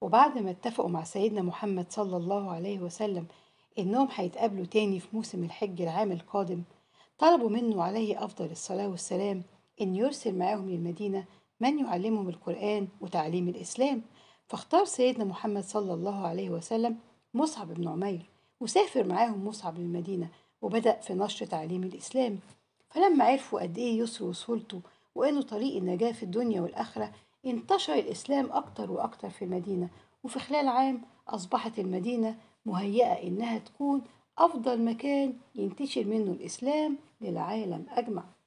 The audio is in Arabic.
وبعد ما اتفقوا مع سيدنا محمد صلى الله عليه وسلم إنهم هيتقابلوا تاني في موسم الحج العام القادم طلبوا منه عليه أفضل الصلاة والسلام إن يرسل معاهم للمدينة من يعلمهم القرآن وتعليم الإسلام فاختار سيدنا محمد صلى الله عليه وسلم مصعب بن عمير وسافر معاهم مصعب للمدينة وبدأ في نشر تعليم الإسلام فلما عرفوا قد إيه يسر وسهولته وإنه طريق النجاة في الدنيا والآخرة انتشر الإسلام أكتر وأكتر في المدينة وفي خلال عام أصبحت المدينة مهيئة إنها تكون أفضل مكان ينتشر منه الإسلام للعالم أجمع